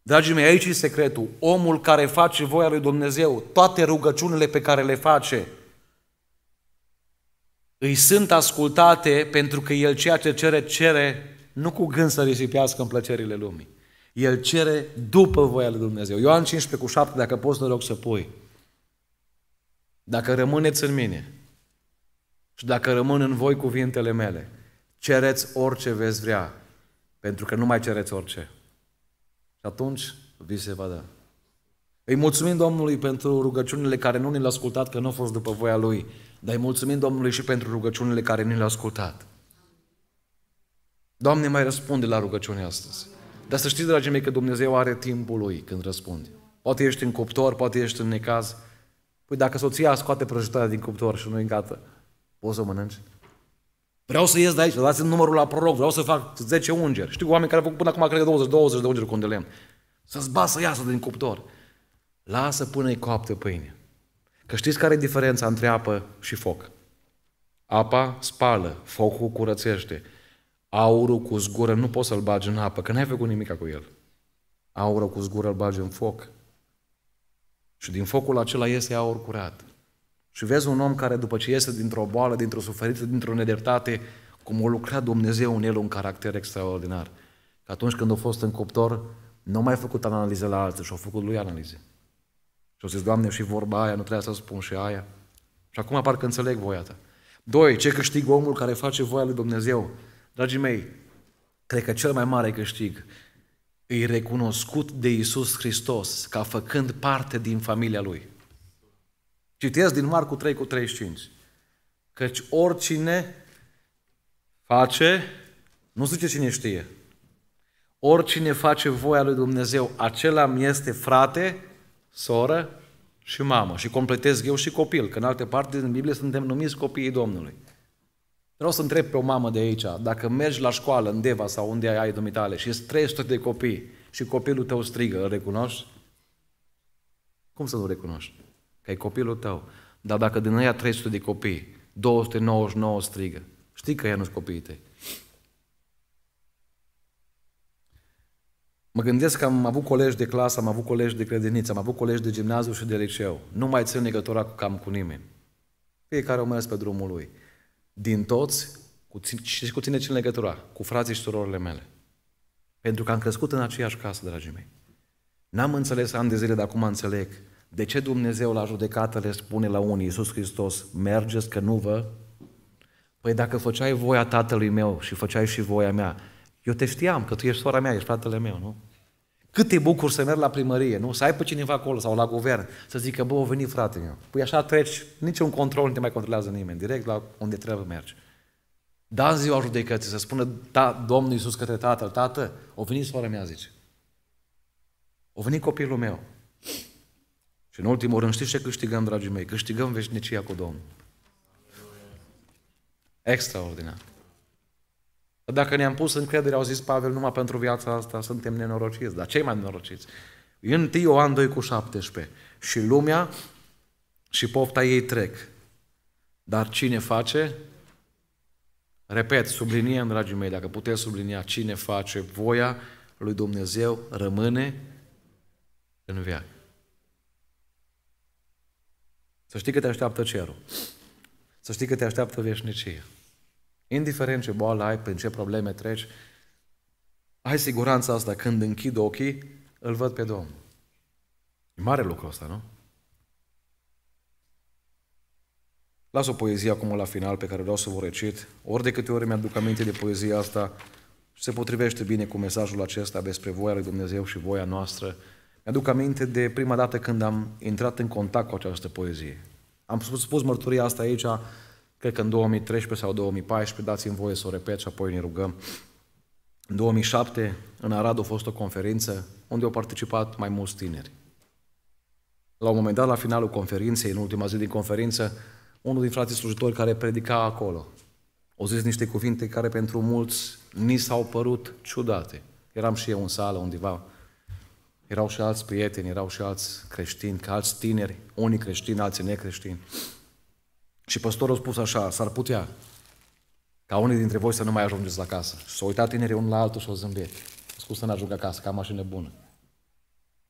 Dragii mei, aici e secretul. Omul care face voia lui Dumnezeu, toate rugăciunile pe care le face, îi sunt ascultate pentru că el ceea ce cere, cere nu cu gând să risipească în plăcerile lumii. El cere după voia lui Dumnezeu. Ioan 15 cu 7, dacă poți, te rog să pui. Dacă rămâneți în mine, și dacă rămân în voi cuvintele mele, cereți orice veți vrea, pentru că nu mai cereți orice. Și atunci vi se va da. Îi mulțumim Domnului pentru rugăciunile care nu ne l ascultat, că nu au fost după voia Lui, dar îi mulțumim Domnului și pentru rugăciunile care nu le ascultat. Doamne, mai răspunde la rugăciunea astăzi. Dar să știți, dragii mei, că Dumnezeu are timpul Lui când răspunde. Poate ești în cuptor, poate ești în necaz. Păi dacă soția scoate prăjitoarea din cuptor și nu e gata, Poți să o mănânci? Vreau să ies de aici, dați numărul la proroc, vreau să fac 10 ungeri. Știu oameni care au făcut până acum, cred că 20, 20 de ungeri cu un de lemn. Să-ți ba să iasă din cuptor. Lasă până îi coaptă pâine. Că știți care e diferența între apă și foc? Apa spală, focul curățește. Aurul cu zgură nu poți să-l bagi în apă, că n-ai făcut nimic cu el. Aurul cu zgură îl bagi în foc. Și din focul acela iese aur curat. Și vezi un om care după ce iese dintr-o boală, dintr-o suferință, dintr-o nedreptate, cum o lucra Dumnezeu în el un caracter extraordinar. Că atunci când a fost în cuptor, nu mai a făcut analize la alții și a făcut lui analize. Și au zis, Doamne, și vorba aia, nu trebuia să spun și aia. Și acum parcă înțeleg voia ta. Doi, ce câștig omul care face voia lui Dumnezeu? Dragii mei, cred că cel mai mare câștig îi recunoscut de Isus Hristos ca făcând parte din familia Lui. Citesc din Marcu 3 cu 35. Căci oricine face, nu zice cine știe, oricine face voia lui Dumnezeu, acela mi este frate, soră și mamă. Și completez eu și copil, că în alte parte din Biblie suntem numiți copiii Domnului. Vreau să întreb pe o mamă de aici, dacă mergi la școală în Deva sau unde ai ai dumitale și sunt 300 de copii și copilul tău strigă, îl recunoști? Cum să nu recunoști? că e copilul tău. Dar dacă din aia 300 de copii, 299 strigă, știi că ea nu-s copiii tăi. Mă gândesc că am avut colegi de clasă, am avut colegi de credință, am avut colegi de gimnaziu și de liceu. Nu mai țin legătura cu cam cu nimeni. Fiecare o mers pe drumul lui. Din toți, cu ține, și cu tine țin legătura? Cu frații și surorile mele. Pentru că am crescut în aceeași casă, dragii mei. N-am înțeles ani de zile, dar acum înțeleg de ce Dumnezeu la judecată le spune la unii, Iisus Hristos, mergeți că nu vă? Păi dacă făceai voia tatălui meu și făceai și voia mea, eu te știam că tu ești sora mea, ești fratele meu, nu? Cât te bucur să mergi la primărie, nu? Să ai pe cineva acolo sau la guvern, să zică, bă, o veni frate meu. Păi așa treci, niciun control nu te mai controlează nimeni, direct la unde trebuie mergi. Da în ziua judecății, să spună da, Domnul Iisus către tatăl, tată, o veni sora mea, zice. O veni copilul meu. Și în ultimul rând, știți ce câștigăm, dragii mei? Câștigăm veșnicia cu Domnul. Extraordinar. Dacă ne-am pus credere, au zis Pavel, numai pentru viața asta suntem nenorociți. Dar cei mai nenorociți? În 1 Ioan 2 cu 17. Și lumea și pofta ei trec. Dar cine face? Repet, subliniem, dragii mei, dacă puteți sublinia, cine face voia lui Dumnezeu rămâne în viață. Să știi că te așteaptă cerul. Să știi că te așteaptă veșnicia. Indiferent ce boală ai, prin ce probleme treci, ai siguranța asta când închid ochii, îl văd pe Domnul. E mare lucru ăsta, nu? Las o poezie acum la final pe care vreau să vă recit. Ori de câte ori mi-aduc aminte de poezia asta, se potrivește bine cu mesajul acesta despre voia lui Dumnezeu și voia noastră mi-aduc aminte de prima dată când am intrat în contact cu această poezie. Am spus, spus mărturia asta aici, cred că în 2013 sau 2014, dați-mi voie să o repet și apoi ne rugăm. În 2007, în Arad, a fost o conferință unde au participat mai mulți tineri. La un moment dat, la finalul conferinței, în ultima zi din conferință, unul din frații slujitori care predica acolo, au zis niște cuvinte care pentru mulți ni s-au părut ciudate. Eram și eu în sală undeva erau și alți prieteni, erau și alți creștini, ca alți tineri, unii creștini, alții necreștini. Și păstorul a spus așa, s-ar putea ca unii dintre voi să nu mai ajungeți la casă. Și s-au uitat tinerii unul la altul și au zâmbit. A spus să nu ajungă acasă, ca mașină bună.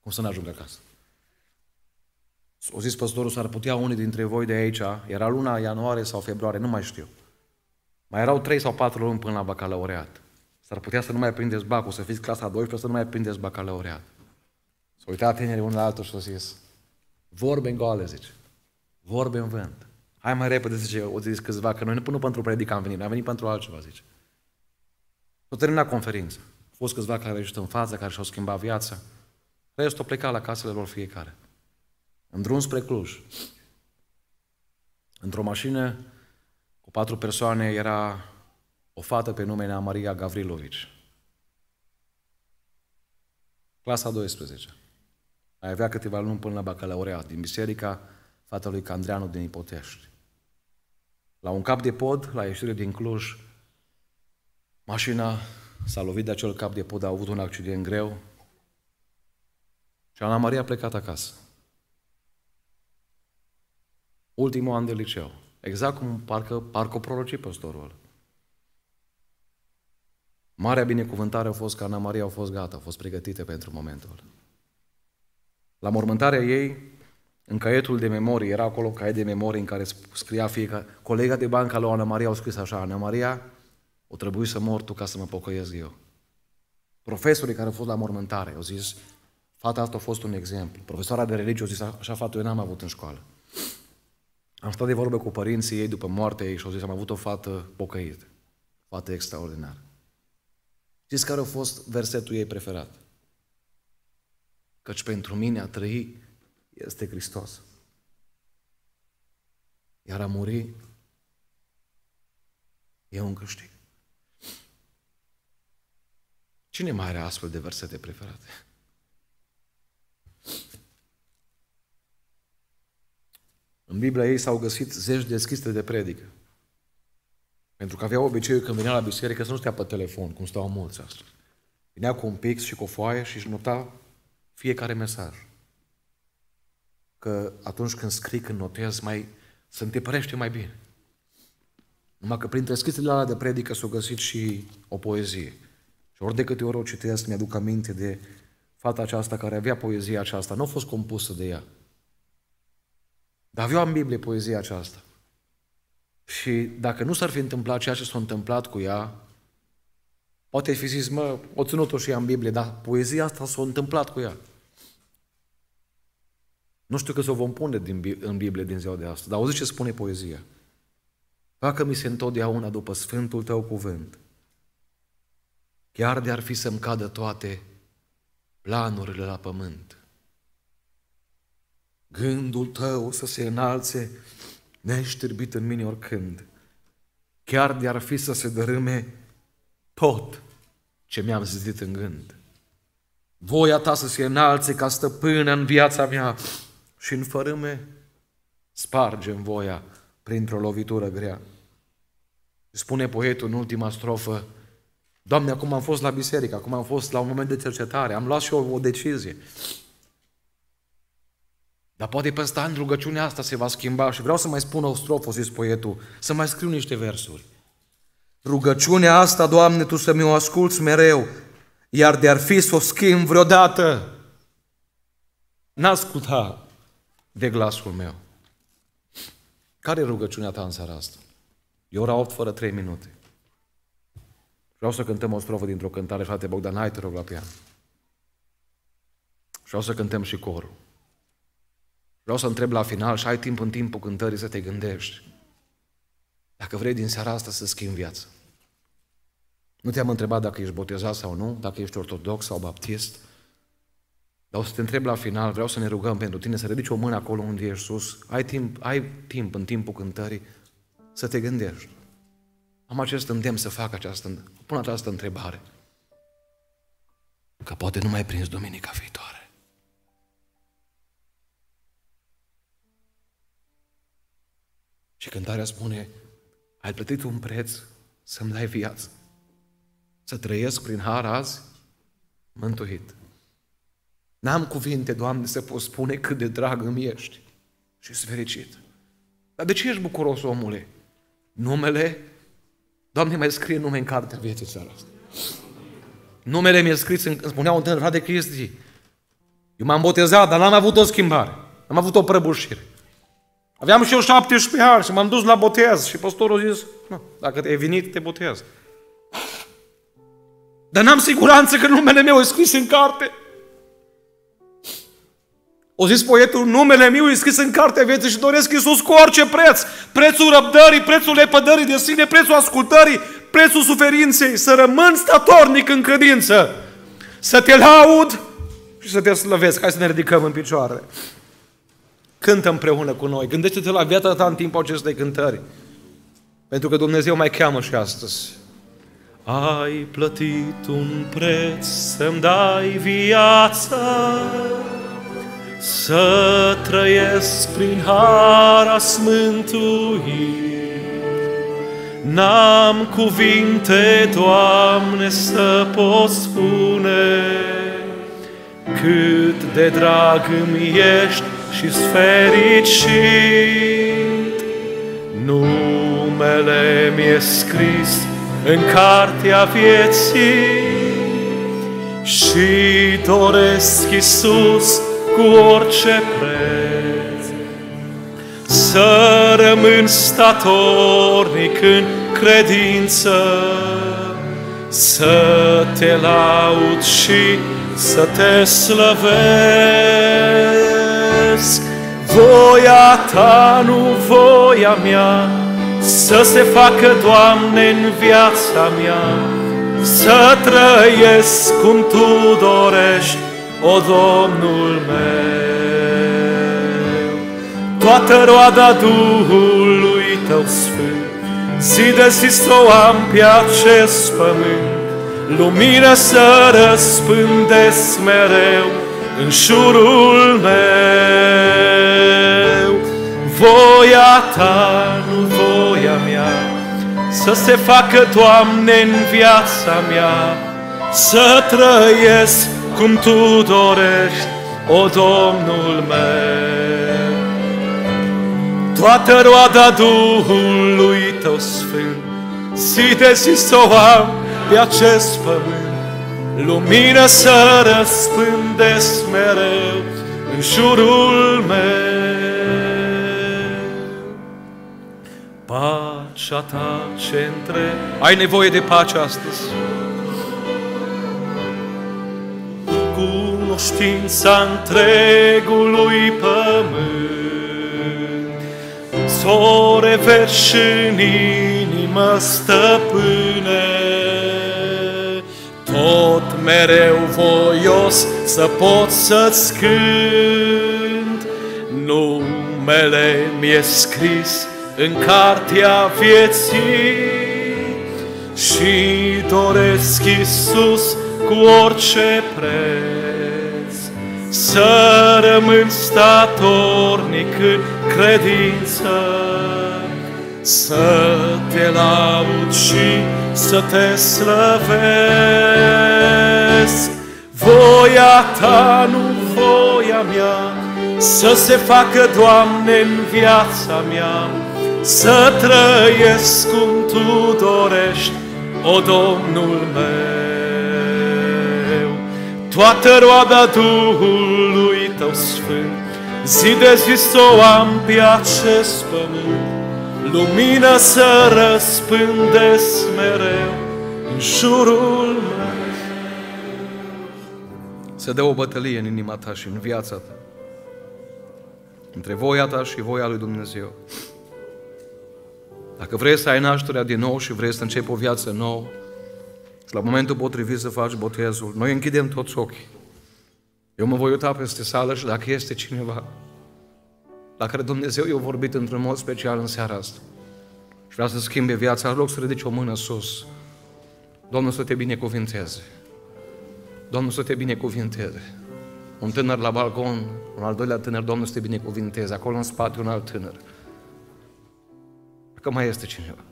Cum să nu ajungă acasă? O zis păstorul, s-ar putea unii dintre voi de aici, era luna ianuarie sau februarie, nu mai știu. Mai erau trei sau patru luni până la bacalaureat. S-ar putea să nu mai prindeți bacul, să fiți clasa 12, să nu mai prindeți bacalaureat s a uitat tinerii unul la altul și a zis, vorbe în goale, zice, vorbe în vânt. Hai mai repede, zice, o zis câțiva, că noi nu, nu pentru predică am venit, am venit pentru altceva, zice. S-a terminat conferința. Au fost câțiva care au ieșit în față, care și-au schimbat viața. Restul a plecat la casele lor fiecare. În drum spre Cluj. Într-o mașină cu patru persoane era o fată pe nume Maria Gavrilovici. Clasa 12. Mai avea câteva luni până la bacalaureat, din biserica fatălui Candreanu din Ipotești. La un cap de pod, la ieșire din Cluj, mașina s-a lovit de acel cap de pod, a avut un accident greu și Ana Maria a plecat acasă. Ultimul an de liceu. Exact cum parcă, parcă prorocii păstorul Marea binecuvântare a fost că Ana Maria a fost gata, a fost pregătită pentru momentul ăla. La mormântarea ei, în caietul de memorie, era acolo caiet de memorie în care scria fiecare, colega de bancă lui Ana Maria au scris așa, Ana Maria, o trebuie să mor tu ca să mă pocăiesc eu. Profesorii care au fost la mormântare au zis, fata asta a fost un exemplu. Profesoara de religie a zis, așa fată eu n-am avut în școală. Am stat de vorbă cu părinții ei după moartea ei și au zis, am avut o fată pocăită, fată extraordinară. Știți care a fost versetul ei preferat? căci pentru mine a trăi este Hristos. Iar a muri e un câștig. Cine mai are astfel de versete preferate? În Biblia ei s-au găsit zeci de schiste de predică. Pentru că aveau obiceiul când venea la biserică să nu stea pe telefon, cum stau mulți astăzi. Vinea cu un pix și cu o foaie și își nota fiecare mesaj. Că atunci când scrii, când notezi, mai, se întipărește mai bine. Numai că printre scrisurile alea de predică s au găsit și o poezie. Și ori de câte ori o citesc, mi-aduc aminte de fata aceasta care avea poezia aceasta. Nu a fost compusă de ea. Dar avea în Biblie poezia aceasta. Și dacă nu s-ar fi întâmplat ceea ce s-a întâmplat cu ea, poate fi zis, mă, o ținut-o și ea în Biblie, dar poezia asta s-a întâmplat cu ea. Nu știu că să o vom pune din, în Biblie din ziua de astăzi, dar auzi ce spune poezia. Facă mi se întotdeauna după sfântul tău cuvânt. Chiar de-ar fi să-mi cadă toate planurile la pământ. Gândul tău să se înalțe neștirbit în mine oricând. Chiar de-ar fi să se dărâme tot ce mi-am zidit în gând. Voia ta să se înalțe ca stăpână în viața mea, și în fărâme spargem voia printr-o lovitură grea. Spune poetul în ultima strofă, Doamne, acum am fost la biserică, acum am fost la un moment de cercetare, am luat și eu o decizie. Dar poate peste în rugăciunea asta se va schimba și vreau să mai spun o strofă, zis poetul, să mai scriu niște versuri. Rugăciunea asta, Doamne, Tu să mi-o asculți mereu, iar de-ar fi să o schimb vreodată, n-asculta de glasul meu. Care e rugăciunea ta în seara asta? E ora 8 fără 3 minute. Vreau să cântăm o strofă dintr-o cântare, frate Bogdan, hai te rog la pian. Vreau să cântăm și corul. Vreau să întreb la final și ai timp în timpul cântării să te gândești. Dacă vrei din seara asta să schimbi viața. Nu te-am întrebat dacă ești botezat sau nu, dacă ești ortodox sau baptist, dar o să te întreb la final, vreau să ne rugăm pentru tine, să ridici o mână acolo unde ești sus. Ai timp, ai timp în timpul cântării să te gândești. Am acest îndemn să fac această, pun această întrebare. Că poate nu mai prins duminica viitoare. Și cântarea spune, ai plătit un preț să-mi dai viață. Să trăiesc prin har azi, mântuit. N-am cuvinte, Doamne, să pot spune cât de drag îmi ești și sunt fericit. Dar de ce ești bucuros, omule? Numele? Doamne, mai scrie nume în cartea vieții țara asta. Numele mi-e scris, îmi spunea un tânăr, frate Cristi, eu m-am botezat, dar n-am avut o schimbare, am avut o prăbușire. Aveam și eu 17 ani și m-am dus la botez și pastorul a zis, nu, dacă te-ai venit, te botez. Dar n-am siguranță că numele meu e scris în carte. O zis poetul, numele meu e scris în cartea vieții și doresc Iisus cu orice preț. Prețul răbdării, prețul lepădării de sine, prețul ascultării, prețul suferinței. Să rămân statornic în credință. Să te laud și să te slăvesc. Hai să ne ridicăm în picioare. Cântă împreună cu noi. Gândește-te la viața ta în timpul acestei cântări. Pentru că Dumnezeu mai cheamă și astăzi. Ai plătit un preț să-mi dai viața. Să trăiesc prin hara smântuit. N-am cuvinte, Doamne, să pot spune Cât de drag îmi ești și sfericit. Numele mi-e scris în cartea vieții Și doresc, Iisus, cu orice preț. Să rămân statornic în credință, să te laud și să te slăvesc. Voia ta, nu voia mea, să se facă, Doamne, în viața mea, să trăiesc cum Tu dorești, o Domnul meu. Toată roada Duhului Tău Sfânt, zi de zi să o am pe acest pământ, Lumina să răspândesc mereu în jurul meu. Voia Ta, nu voia mea, să se facă, Doamne, în viața mea, să trăiesc cum Tu dorești, o Domnul meu. Toată roada Duhului Tău Sfânt, Sitezi și să o am pe acest pământ, Lumină să răspândesc mereu în jurul meu. Pacea ta ce între... Ai nevoie de pace astăzi. cunoștința întregului pământ. S-o reverși în inimă stăpâne, tot mereu voios să pot să-ți cânt. Numele mi-e scris în cartea vieții și doresc Iisus cu orice preț să rămân statornic în credință, să te laud și să te slăvesc. Voia ta, nu voia mea, să se facă, Doamne, în viața mea, să trăiesc cum Tu dorești, o Domnul meu toată roada Duhului Tău Sfânt. Zi de zi să o am pe acest pământ, Lumină să răspândesc mereu în jurul meu. Să dă o bătălie în inima ta și în viața ta, între voia ta și voia lui Dumnezeu. Dacă vrei să ai nașterea din nou și vrei să începi o viață nouă, la momentul potrivit să faci botezul. Noi închidem toți ochii. Eu mă voi uita peste sală și dacă este cineva la care Dumnezeu i-a vorbit într-un mod special în seara asta și vrea să schimbe viața, loc să ridici o mână sus. Domnul să te binecuvinteze. Domnul să te binecuvinteze. Un tânăr la balcon, un al doilea tânăr, Domnul să te binecuvinteze. Acolo în spate un alt tânăr. Dacă mai este cineva.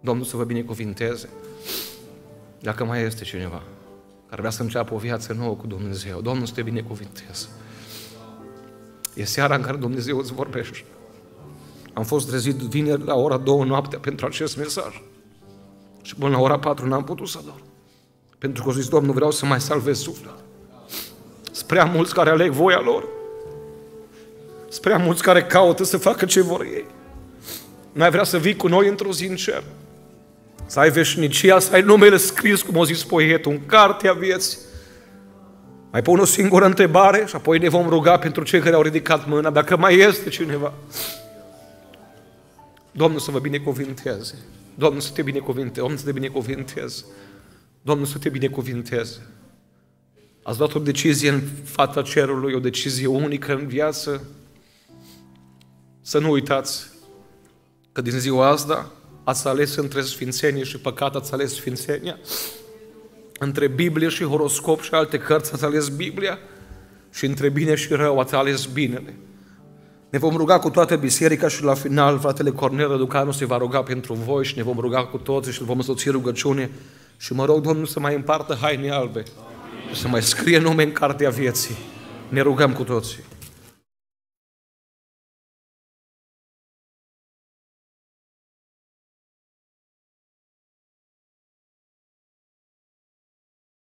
Domnul să vă binecuvinteze. Dacă mai este cineva care vrea să înceapă o viață nouă cu Dumnezeu, Domnul să te binecuvinteze. E seara în care Dumnezeu îți vorbește. Am fost trezit vineri la ora două noaptea pentru acest mesaj. Și până la ora 4 n-am putut să dorm. Pentru că au zis, Domnul, vreau să mai salvez sufletul. Sunt prea mulți care aleg voia lor. Sunt prea mulți care caută să facă ce vor ei. Noi vrea să vii cu noi într-o zi în cer. Să ai veșnicia, să ai numele scris, cum o zis poetul, în cartea vieții. Mai pun o singură întrebare și apoi ne vom ruga pentru cei care au ridicat mâna, dacă mai este cineva. Domnul să vă binecuvinteze. Domnul să te binecuvinteze. Domnul să te binecuvinteze. Domnul să te binecuvinteze. Ați luat o decizie în fața cerului, o decizie unică în viață. Să nu uitați că din ziua asta Ați ales între sfințenie și păcat, ați ales sfințenia. Între Biblie și horoscop și alte cărți ați ales Biblia și între bine și rău ați ales binele. Ne vom ruga cu toată biserica și la final fratele Cornel Răducanu se va ruga pentru voi și ne vom ruga cu toți și îl vom însoți rugăciune și mă rog Domnul să mai împartă haine albe, și să mai scrie nume în cartea vieții. Ne rugăm cu toții.